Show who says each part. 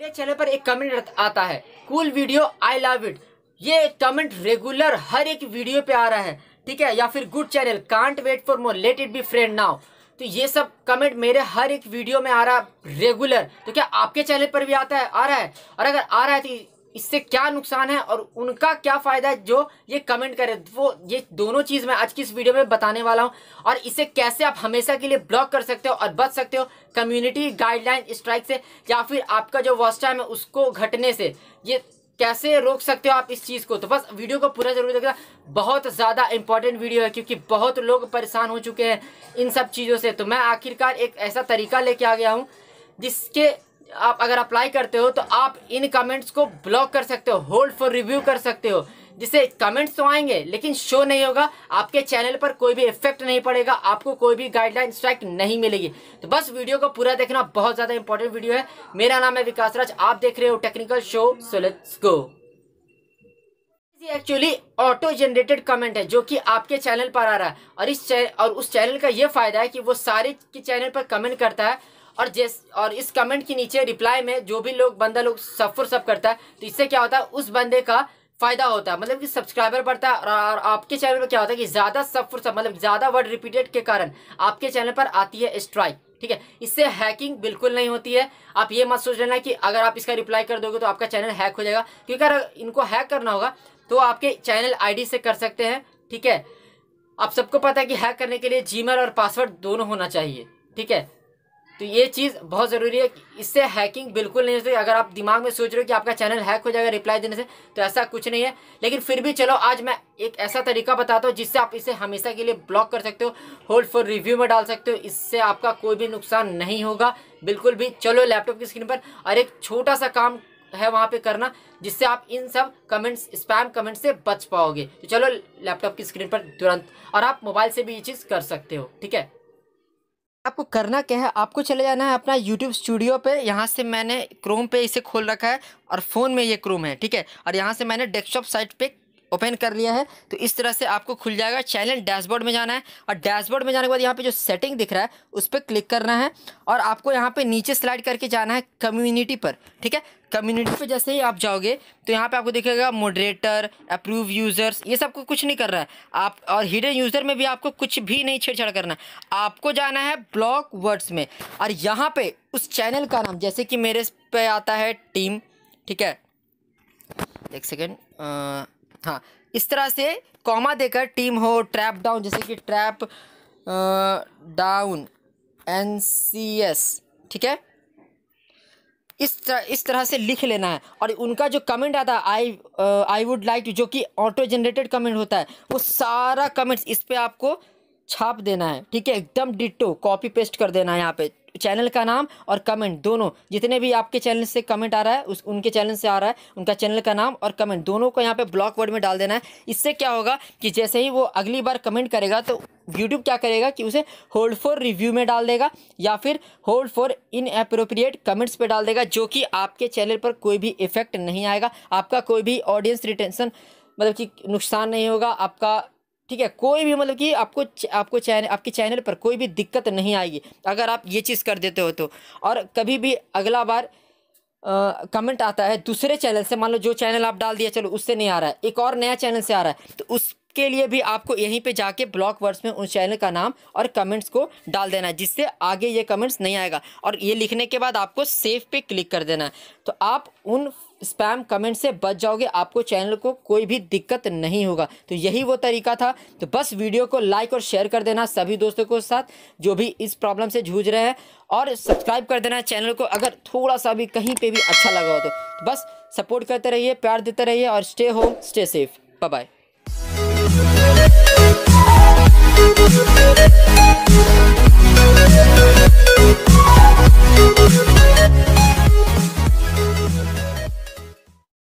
Speaker 1: मेरे चैनल पर एक कमेंट आता है cool video I love it ये कमेंट रेगुलर हर एक वीडियो पे आ रहा है ठीक है या फिर good channel can't wait for more let it be friend now तो ये सब कमेंट मेरे हर एक वीडियो में आ रहा है रेगुलर तो क्या आपके चैनल पर भी आता है आ रहा है और अगर आ रहा है तो इससे क्या नुकसान है और उनका क्या फ़ायदा है जो ये कमेंट करे वो ये दोनों चीज़ मैं आज की इस वीडियो में बताने वाला हूँ और इसे कैसे आप हमेशा के लिए ब्लॉक कर सकते हो और बच सकते हो कम्युनिटी गाइडलाइन स्ट्राइक से या फिर आपका जो वॉच टाइम है उसको घटने से ये कैसे रोक सकते हो आप इस चीज़ को तो बस वीडियो को पूरा जरूर देखना बहुत ज़्यादा इंपॉर्टेंट वीडियो है क्योंकि बहुत लोग परेशान हो चुके हैं इन सब चीज़ों से तो मैं आखिरकार एक ऐसा तरीका लेके आ गया हूँ जिसके आप अगर अप्लाई करते हो तो आप इन कमेंट्स को ब्लॉक कर सकते हो होल्ड फॉर रिव्यू कर सकते हो जिससे कमेंट्स तो आएंगे लेकिन शो नहीं होगा आपके चैनल पर कोई भी इफेक्ट नहीं पड़ेगा आपको कोई भी गाइडलाइन स्ट्राइक नहीं मिलेगी तो बस वीडियो को पूरा देखना बहुत ज़्यादा इंपॉर्टेंट वीडियो है मेरा नाम है विकास राज आप देख रहे हो technical show so let's go actually auto generated comment है जो कि आपके चैनल पर आ रहा है और इस चैनल और उस चैनल का ये फायदा है कि वो सारे के चैनल पर कमेंट करता है और जैस और इस कमेंट के नीचे रिप्लाई में जो भी लोग बंदा लोग सफ़र सब करता है तो इससे क्या होता है उस बंदे का फ़ायदा होता है मतलब कि सब्सक्राइबर बढ़ता है और आपके चैनल में क्या होता है कि ज़्यादा सफर सब मतलब ज़्यादा वर्ड रिपीटेड के कारण आपके चैनल पर आती है स्ट्राइक ठीक है इससे हैकिंग बिल्कुल नहीं होती है आप ये मत सोच लेना कि अगर आप इसका रिप्लाई कर दोगे तो आपका चैनल हैक हो जाएगा क्योंकि अगर इनको हैक करना होगा तो आपके चैनल आईडी से कर सकते हैं ठीक है आप सबको पता है कि हैक करने के लिए जीमेल और पासवर्ड दोनों होना चाहिए ठीक है तो ये चीज़ बहुत ज़रूरी है इससे हैकिंग बिल्कुल नहीं होती अगर आप दिमाग में सोच रहे हो कि आपका चैनल हैक हो जाएगा रिप्लाई देने से तो ऐसा कुछ नहीं है लेकिन फिर भी चलो आज मैं एक ऐसा तरीका बताता हूँ जिससे आप इसे हमेशा के लिए ब्लॉक कर सकते हो होल्ड फॉर रिव्यू में डाल सकते हो इससे आपका कोई भी नुकसान नहीं होगा बिल्कुल भी चलो लैपटॉप की स्क्रीन पर और एक छोटा सा काम है वहाँ पे करना जिससे आप इन सब कमेंट्स स्पैम कमेंट्स से बच पाओगे तो चलो लैपटॉप की स्क्रीन पर तुरंत और आप मोबाइल से भी ये चीज़ कर सकते हो ठीक है आपको करना क्या है आपको चले जाना है अपना यूट्यूब स्टूडियो पे यहाँ से मैंने क्रोम पे इसे खोल रखा है और फ़ोन में ये क्रोम है ठीक है और यहाँ से मैंने डेस्कटॉप साइट पे ओपन कर लिया है तो इस तरह से आपको खुल जाएगा चैनल डैशबोर्ड में जाना है और डैशबोर्ड में जाने के बाद यहाँ पे जो सेटिंग दिख रहा है उस पर क्लिक करना है और आपको यहाँ पे नीचे स्लाइड करके जाना है कम्युनिटी पर ठीक है कम्युनिटी पे जैसे ही आप जाओगे तो यहाँ पे आपको दिखेगा मॉडरेटर अप्रूव यूज़र्स ये सब कुछ नहीं कर रहा है आप और हिडन यूज़र में भी आपको कुछ भी नहीं छेड़छाड़ करना है आपको जाना है ब्लॉक वर्ड्स में और यहाँ पे उस चैनल का नाम जैसे कि मेरे पे आता है टीम ठीक है एक सेकेंड हाँ इस तरह से कॉमा देकर टीम हो ट्रैप डाउन जैसे कि trap down N C S ठीक है इस तरह इस तरह से लिख लेना है और उनका जो कमेंट आता है I I would like to जो कि ऑटो जनरेटेड कमेंट होता है वो सारा कमेंट्स इस पर आपको छाप देना है ठीक है एकदम डिटो कॉपी पेस्ट कर देना है यहाँ पे चैनल का नाम और कमेंट दोनों जितने भी आपके चैनल से कमेंट आ रहा है उस उनके चैनल से आ रहा है उनका चैनल का नाम और कमेंट दोनों को यहाँ पे ब्लॉक वर्ड में डाल देना है इससे क्या होगा कि जैसे ही वो अगली बार कमेंट करेगा तो यूट्यूब क्या करेगा कि उसे होल्ड फॉर रिव्यू में डाल देगा या फिर hold for inappropriate comments पे डाल देगा जो कि आपके चैनल पर कोई भी इफेक्ट नहीं आएगा आपका कोई भी ऑडियंस रिटेंशन मतलब कि नुकसान नहीं होगा आपका ठीक है कोई भी मतलब कि आपको आपको चैनल आपके चैनल पर कोई भी दिक्कत नहीं आएगी अगर आप ये चीज़ कर देते हो तो और कभी भी अगला बार कमेंट आता है दूसरे चैनल से मान लो जो चैनल आप डाल दिया चलो उससे नहीं आ रहा है एक और नया चैनल से आ रहा है तो उस के लिए भी आपको यहीं पे जाके ब्लॉक वर्ड्स में उस चैनल का नाम और कमेंट्स को डाल देना है जिससे आगे ये कमेंट्स नहीं आएगा और ये लिखने के बाद आपको सेव पे क्लिक कर देना है तो आप उन स्पैम कमेंट से बच जाओगे आपको चैनल को कोई भी दिक्कत नहीं होगा तो यही वो तरीका था तो बस वीडियो को लाइक और शेयर कर देना सभी दोस्तों के साथ जो भी इस प्रॉब्लम से जूझ रहे हैं और सब्सक्राइब कर देना चैनल को अगर थोड़ा सा भी कहीं पे भी अच्छा लगा हो तो, तो बस सपोर्ट करते रहिए प्यार देते रहिए और stay home stay safe bye